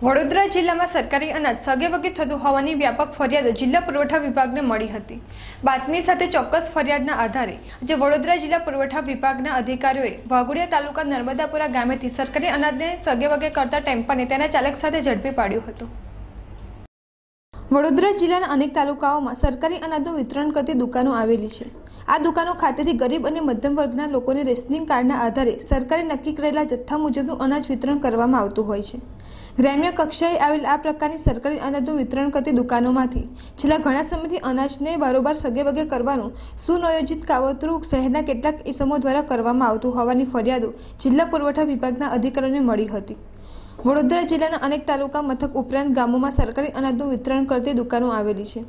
વડોદરા જિલ્લામાં સરકારી અનાજ સગે વગે થતું હોવાની વ્યાપક ફરિયાદ જિલ્લા પુરવઠા વિભાગને મળી હતી બાતમી સાથે ચોક્કસ ફરિયાદના આધારે આજે વડોદરા જિલ્લા પુરવઠા વિભાગના અધિકારીઓએ વાઘોડિયા તાલુકા નર્મદાપુરા ગામેથી સરકારી અનાજને સગે વગે કરતા ટેમ્પરને તેના ચાલક સાથે ઝડપી પાડ્યું હતું વડોદરા જિલ્લાના અનેક તાલુકાઓમાં સરકારી અનાજનું વિતરણ કરતી દુકાનો આવેલી છે આ દુકાનો ખાતેથી ગરીબ અને મધ્યમ વર્ગના લોકોને રેશનિંગ કાર્ડના આધારે સરકારે નક્કી કરેલા જથ્થા મુજબનું અનાજ વિતરણ કરવામાં આવતું હોય છે ગ્રામ્ય કક્ષાએ આવેલ આ પ્રકારની સરકારી અનાજનું વિતરણ કરતી દુકાનોમાંથી છેલ્લા ઘણા સમયથી અનાજને બારોબાર સગેવગે કરવાનું સુનિયોજિત કાવતરું શહેરના કેટલાક ઇસમો દ્વારા કરવામાં આવતું હોવાની ફરિયાદો જિલ્લા પુરવઠા વિભાગના અધિકારીઓને મળી હતી વડોદરા જિલ્લાના અનેક તાલુકા મથક ઉપરાંત ગામોમાં સરકારી અનાજનું વિતરણ કરતી દુકાનો આવેલી છે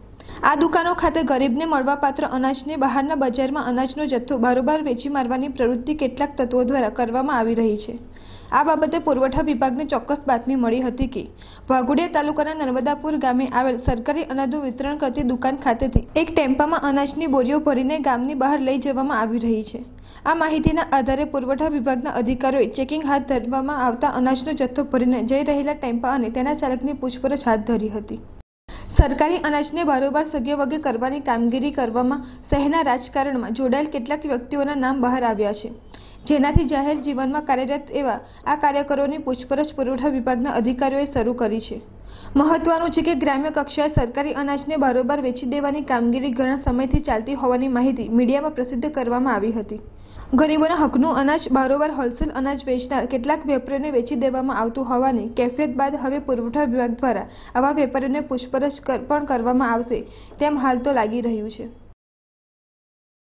આ દુકાનો ખાતે ગરીબને મળવાપાત્ર અનાજને બહારના બજારમાં અનાજનો જથ્થો બારોબાર વેચી મારવાની પ્રવૃત્તિ કેટલાક તત્વો દ્વારા કરવામાં આવી રહી છે આ બાબતે પુરવઠા વિભાગને ચોક્કસ બાતમી મળી હતી કે વાઘોડિયા તાલુકાના નર્મદાપુર ગામે આવેલ સરકારી અનાજનું વિતરણ કરતી દુકાન ખાતેથી એક ટેમ્પામાં અનાજની બોરીઓ ભરીને ગામની બહાર લઈ જવામાં આવી રહી છે આ માહિતીના આધારે પુરવઠા વિભાગના અધિકારીઓએ ચેકિંગ હાથ ધરવામાં આવતા અનાજનો જથ્થો ભરીને જઈ રહેલા ટેમ્પા અને તેના ચાલકની પૂછપરછ હાથ ધરી હતી સરકારી અનાજને બારોબાર સગ્યો વગે કરવાની કામગીરી કરવામાં શહેરના રાજકારણમાં જોડાયેલ કેટલાક વ્યક્તિઓના નામ બહાર આવ્યા છે જેનાથી જાહેર જીવનમાં કાર્યરત એવા આ કાર્યકરોની પૂછપરછ પુરવઠા વિભાગના અધિકારીઓએ શરૂ કરી છે મહત્વનું છે કે ગ્રામ્ય કક્ષાએ સરકારી અનાજને બારોબાર વેચી દેવાની કામગીરી ઘણા સમયથી ચાલતી હોવાની માહિતી મીડિયામાં પ્રસિદ્ધ કરવામાં આવી હતી ગરીબોના હકનું અનાજ બારોબાર હોલસેલ અનાજ વેચનાર કેટલાક વેપારીઓને વેચી દેવામાં આવતું હોવાની કેફિયત બાદ હવે પુરવઠા વિભાગ દ્વારા આવા વેપારીઓને પૂછપરછ પણ કરવામાં આવશે તેમ હાલ તો લાગી રહ્યું છે